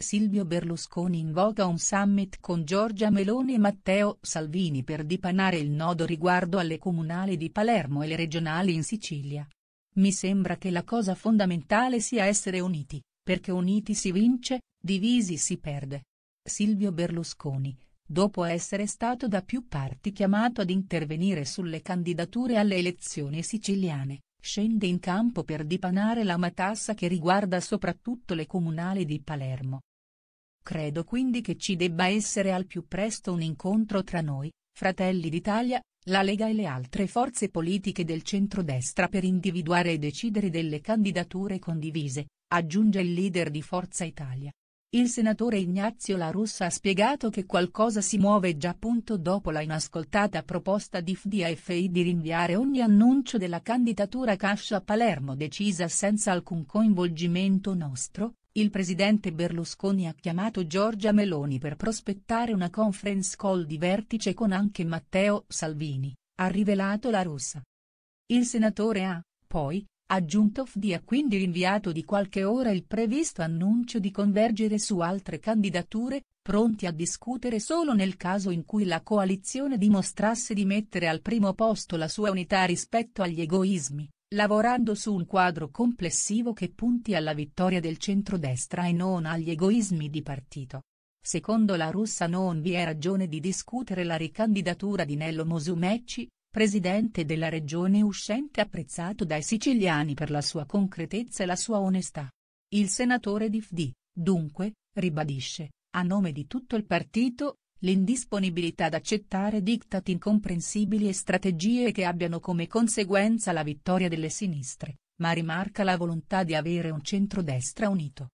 Silvio Berlusconi invoca un summit con Giorgia Meloni e Matteo Salvini per dipanare il nodo riguardo alle comunali di Palermo e le regionali in Sicilia. Mi sembra che la cosa fondamentale sia essere uniti, perché uniti si vince, divisi si perde. Silvio Berlusconi, dopo essere stato da più parti chiamato ad intervenire sulle candidature alle elezioni siciliane, scende in campo per dipanare la matassa che riguarda soprattutto le comunali di Palermo, Credo quindi che ci debba essere al più presto un incontro tra noi, Fratelli d'Italia, la Lega e le altre forze politiche del centrodestra per individuare e decidere delle candidature condivise, aggiunge il leader di Forza Italia. Il senatore Ignazio La Russa ha spiegato che qualcosa si muove già appunto dopo la inascoltata proposta di FDAFI di rinviare ogni annuncio della candidatura Cascia a Palermo decisa senza alcun coinvolgimento nostro, il presidente Berlusconi ha chiamato Giorgia Meloni per prospettare una conference call di vertice con anche Matteo Salvini, ha rivelato la russa. Il senatore ha, poi, aggiunto Fdi ha quindi rinviato di qualche ora il previsto annuncio di convergere su altre candidature, pronti a discutere solo nel caso in cui la coalizione dimostrasse di mettere al primo posto la sua unità rispetto agli egoismi lavorando su un quadro complessivo che punti alla vittoria del centrodestra e non agli egoismi di partito. Secondo la russa non vi è ragione di discutere la ricandidatura di Nello Mosumecci, presidente della regione uscente apprezzato dai siciliani per la sua concretezza e la sua onestà. Il senatore di FD, dunque, ribadisce, a nome di tutto il partito, l'indisponibilità ad accettare diktat incomprensibili e strategie che abbiano come conseguenza la vittoria delle sinistre, ma rimarca la volontà di avere un centrodestra unito.